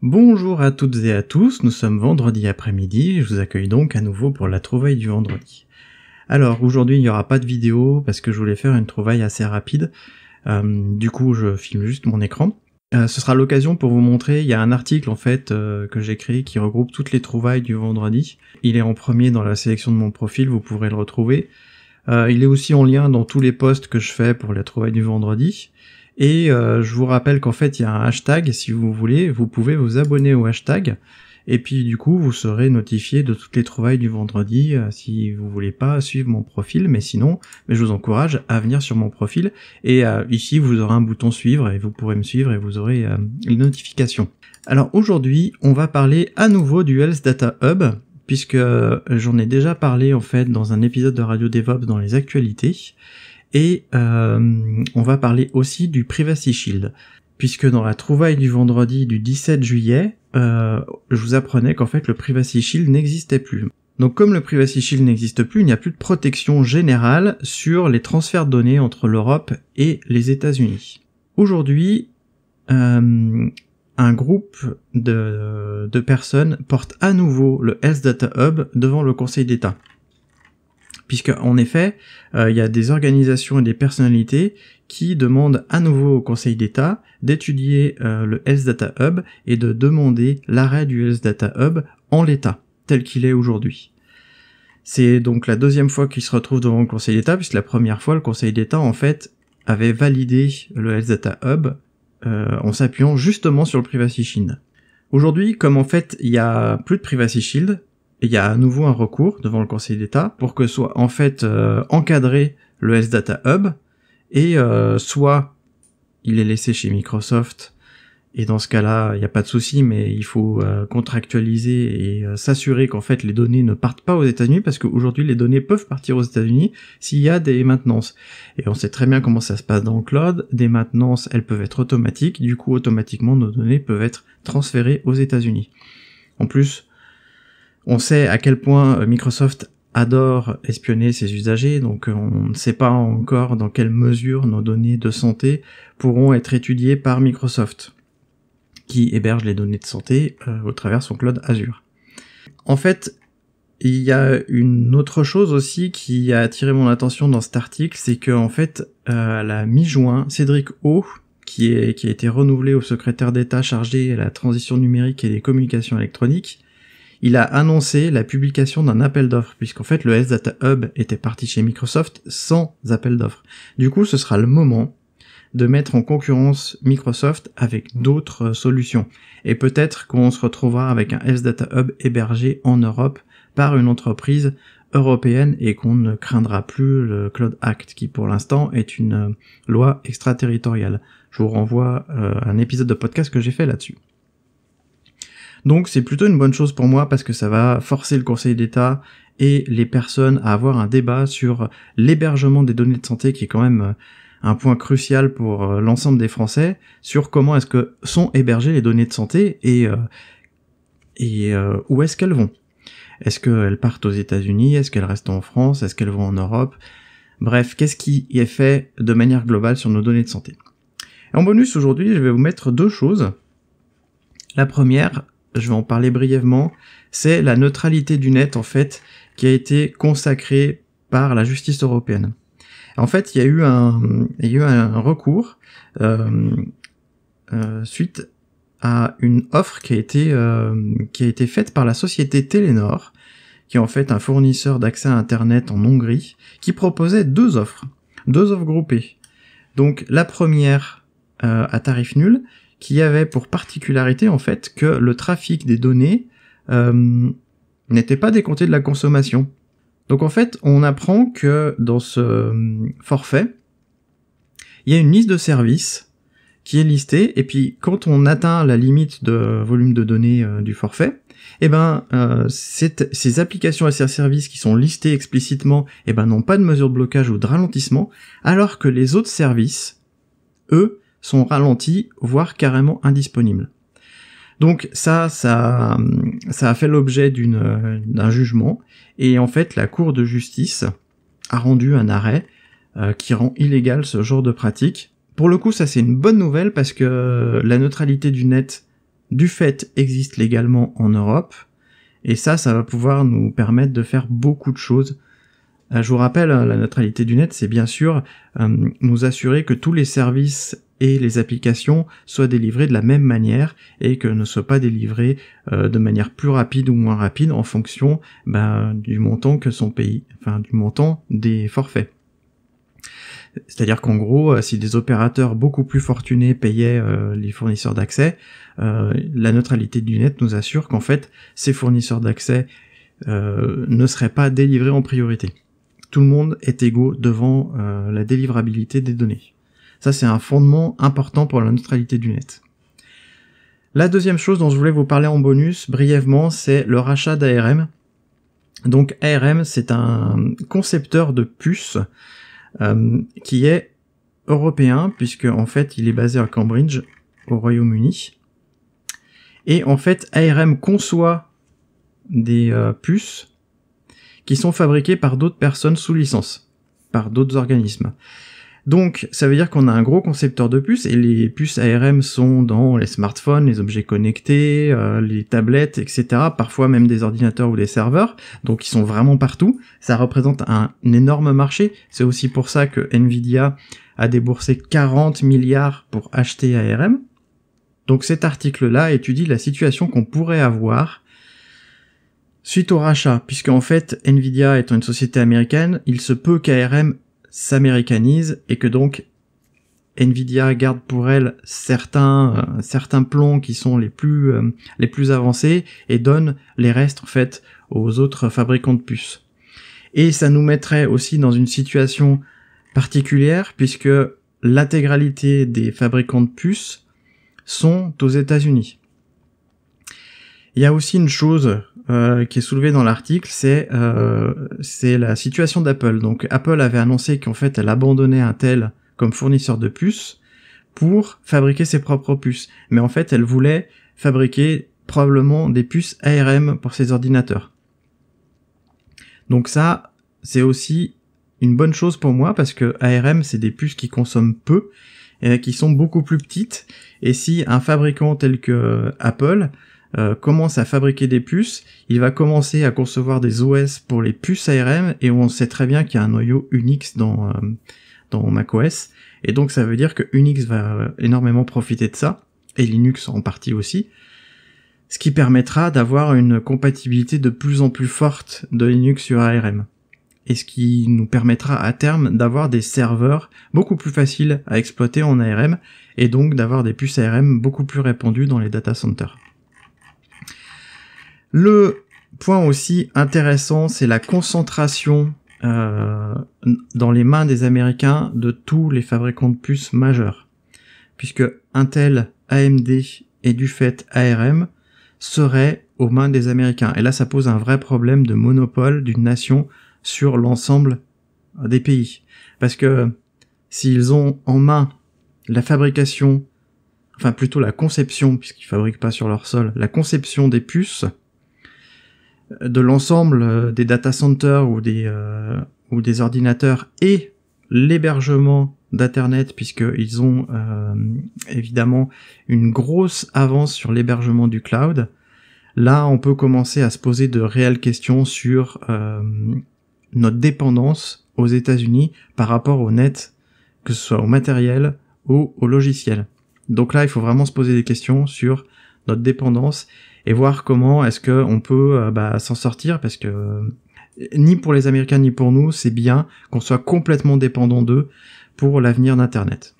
Bonjour à toutes et à tous, nous sommes vendredi après-midi, je vous accueille donc à nouveau pour la trouvaille du vendredi. Alors aujourd'hui il n'y aura pas de vidéo parce que je voulais faire une trouvaille assez rapide, euh, du coup je filme juste mon écran. Euh, ce sera l'occasion pour vous montrer, il y a un article en fait euh, que j'ai créé qui regroupe toutes les trouvailles du vendredi. Il est en premier dans la sélection de mon profil, vous pourrez le retrouver. il est aussi en lien dans tous les posts que je fais pour la trouvaille du vendredi. Et euh, je vous rappelle qu'en fait, il y a un hashtag. Si vous voulez, vous pouvez vous abonner au hashtag. Et puis du coup, vous serez notifié de toutes les trouvailles du vendredi euh, si vous voulez pas suivre mon profil. Mais sinon, je vous encourage à venir sur mon profil. Et euh, ici, vous aurez un bouton suivre et vous pourrez me suivre et vous aurez une notification. Alors aujourd'hui, on va parler à nouveau du Health Data Hub puisque j'en ai déjà parlé en fait dans un épisode de Radio DevOps dans les actualités. Et euh, on va parler aussi du Privacy Shield, puisque dans la trouvaille du vendredi du 17 juillet, euh, je vous apprenais qu'en fait le Privacy Shield n'existait plus. Donc comme le Privacy Shield n'existe plus, il n'y a plus de protection générale sur les transferts de données entre l'Europe et les États-Unis. Aujourd'hui, euh, un groupe de, de personnes porte à nouveau le Health Data Hub devant le Conseil d'État puisque en effet, euh, il y a des organisations et des personnalités qui demandent à nouveau au Conseil d'État d'étudier euh, le Health Data Hub et de demander l'arrêt du Health Data Hub en l'état, tel qu'il est aujourd'hui. C'est donc la deuxième fois qu'il se retrouve devant le Conseil d'État, puisque la première fois, le Conseil d'État, en fait, avait validé le Health Data Hub euh, en s'appuyant justement sur le Privacy Shield. Aujourd'hui, comme en fait il y a plus de Privacy Shield, il y a à nouveau un recours devant le Conseil d'État pour que soit en fait euh, encadré le S-Data Hub et euh, soit il est laissé chez Microsoft et dans ce cas-là, il n'y a pas de souci, mais il faut euh, contractualiser et s'assurer qu'en fait les données ne partent pas aux États-Unis, parce qu'aujourd'hui les données peuvent partir aux États-Unis s'il y a des maintenances. Et on sait très bien comment ça se passe dans le cloud. Des maintenances, elles peuvent être automatiques. Du coup, automatiquement, nos données peuvent être transférées aux États-Unis. En plus, on sait à quel point euh, Microsoft adore espionner ses usagers, donc euh, on ne sait pas encore dans quelle mesure nos données de santé pourront être étudiées par Microsoft, qui héberge les données de santé euh, au travers son cloud Azure. En fait, il y a une autre chose aussi qui a attiré mon attention dans cet article, c'est que en fait, à la mi-juin, Cédric O, qui, est, qui a été renouvelé au secrétaire d'État chargé de la transition numérique et des communications électroniques, il a annoncé la publication d'un appel d'offres, puisqu'en fait le S-Data Hub était parti chez Microsoft sans appel d'offres. Du coup, ce sera le moment de mettre en concurrence Microsoft avec d'autres euh, solutions. Et peut-être qu'on se retrouvera avec un S-Data Hub hébergé en Europe par une entreprise européenne et qu'on ne craindra plus le Cloud Act qui pour l'instant est une euh, loi extraterritoriale. Je vous renvoie euh, à un épisode de podcast que j'ai fait là-dessus. Donc c'est plutôt une bonne chose pour moi parce que ça va forcer le Conseil d'État et les personnes à avoir un débat sur l'hébergement des données de santé qui est quand même euh, un point crucial pour euh, l'ensemble des Français sur comment est-ce que sont hébergées les données de santé et, euh, et où est-ce qu'elles vont. Est-ce qu'elles partent aux États-Unis Est-ce qu'elles restent en France Est-ce qu'elles vont en Europe Bref, qu'est-ce qui est fait de manière globale sur nos données de santé En bonus aujourd'hui, je vais vous mettre deux choses. La première, je vais en parler brièvement, c'est la neutralité du net en fait qui a été consacrée par la justice européenne. En fait, il y a eu un, eu un recours euh, euh, suite à une offre qui a été euh, qui a été faite par la société Telenor, qui est en fait un fournisseur d'accès à Internet en Hongrie, qui proposait deux offres, deux offres groupées. Donc la première à tarif nul qui avait pour particularité en fait que le trafic des données euh, n'était pas décompté de la consommation. Donc en fait, on apprend que dans ce euh, forfait, il y a une liste de services qui est listée, et puis quand on atteint la limite de volume de données euh, du forfait, eh ben, euh, ces applications et ces services qui sont listés explicitement, eh ben, n'ont pas de mesure de blocage ou de ralentissement, alors que les autres services, eux, sont ralentis, voire carrément indisponibles. Donc ça, ça, ça a fait l'objet d'un jugement, et en fait la Cour de justice a rendu un arrêt euh, qui rend illégal ce genre de pratique. Pour le coup, ça c'est une bonne nouvelle parce que la neutralité du net, du fait, existe légalement en Europe, et ça, ça va pouvoir nous permettre de faire beaucoup de choses. Euh, je vous rappelle, hein, la neutralité du net, c'est bien sûr euh, nous assurer que tous les services et les applications soient délivrées de la même manière et que ne soient pas délivrées euh, de manière plus rapide ou moins rapide en fonction bah, du montant que sont pays, enfin du montant des forfaits. C'est-à-dire qu'en gros, euh, si des opérateurs beaucoup plus fortunés payaient euh, les fournisseurs d'accès, la neutralité du net nous assure qu'en fait, ces fournisseurs d'accès ne seraient pas délivrés en priorité. Tout le monde est égaux devant la délivrabilité des données. Ça, c'est un fondement important pour la neutralité du net. La deuxième chose dont je voulais vous parler en bonus brièvement, c'est le rachat d'ARM. Donc ARM, c'est un concepteur de puces euh, qui est européen, puisque en fait il est basé à Cambridge, au Royaume-Uni. Et en fait, ARM conçoit des euh, puces qui sont fabriquées par d'autres personnes sous licence, par d'autres organismes. Donc, ça veut dire qu'on a un gros concepteur de puces et les puces ARM sont dans les smartphones, les objets connectés, euh, les tablettes, etc. Parfois même des ordinateurs ou des serveurs. Donc, ils sont vraiment partout. Ça représente un énorme marché. C'est aussi pour ça que Nvidia a déboursé 40 milliards pour acheter ARM. Donc, cet article-là étudie la situation qu'on pourrait avoir suite au rachat, puisque en fait Nvidia étant une société américaine, il se peut qu'ARM s'américanise et que donc Nvidia garde pour elle certains euh, certains plombs qui sont les plus euh, les plus avancés et donne les restes en fait aux autres fabricants de puces. Et ça nous mettrait aussi dans une situation particulière puisque l'intégralité des fabricants de puces sont aux États-Unis. Il y a aussi une chose euh, qui est soulevé dans l'article, c'est euh, c'est la situation d'Apple. Donc Apple avait annoncé qu'en fait elle abandonnait Intel comme fournisseur de puces pour fabriquer ses propres puces, mais en fait elle voulait fabriquer probablement des puces ARM pour ses ordinateurs. Donc ça, c'est aussi une bonne chose pour moi parce que ARM c'est des puces qui consomment peu et qui sont beaucoup plus petites. Et si un fabricant tel que Apple euh, commence à fabriquer des puces, il va commencer à concevoir des OS pour les puces ARM, et on sait très bien qu'il y a un noyau Unix dans, euh, dans macOS, et donc ça veut dire que Unix va euh, énormément profiter de ça, et Linux en partie aussi, ce qui permettra d'avoir une compatibilité de plus en plus forte de Linux sur ARM et ce qui nous permettra à terme d'avoir des serveurs beaucoup plus faciles à exploiter en ARM et donc d'avoir des puces ARM beaucoup plus répandues dans les data centers. Le point aussi intéressant, c'est la concentration euh, dans les mains des Américains de tous les fabricants de puces majeurs, puisque Intel, AMD et du fait ARM seraient aux mains des Américains. Et là, ça pose un vrai problème de monopole d'une nation sur l'ensemble des pays, parce que s'ils ont en main la fabrication, enfin plutôt la conception, puisqu'ils fabriquent pas sur leur sol, la conception des puces, de l'ensemble euh, des data centers ou des, euh, ou des ordinateurs et l'hébergement d'internet puisqu'ils ont euh, évidemment une grosse avance sur l'hébergement du cloud. Là, on peut commencer à se poser de réelles questions sur notre dépendance aux États-Unis par rapport au net, que ce soit au matériel ou au logiciel. Donc là, il faut vraiment se poser des questions sur notre dépendance et voir comment est-ce que on peut euh, bah, s'en sortir parce que euh, ni pour les Américains ni pour nous, c'est bien qu'on soit complètement dépendant d'eux pour l'avenir d'Internet.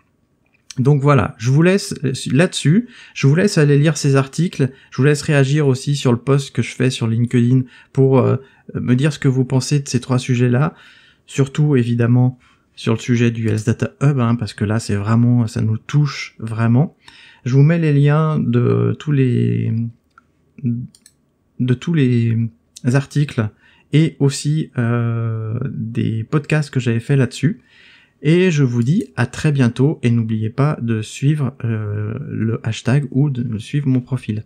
Donc voilà, je vous laisse euh, là-dessus, je vous laisse aller lire ces articles, je vous laisse réagir aussi sur le post que je fais sur LinkedIn pour me dire ce que vous pensez de ces trois sujets-là, surtout évidemment sur le sujet du Health Data Hub, hein, parce que là c'est vraiment, ça nous touche vraiment. Je vous mets les liens de tous les, de tous les articles et aussi euh, des podcasts que j'avais fait là-dessus. Et je vous dis à très bientôt et n'oubliez pas de suivre euh, le hashtag ou de suivre mon profil.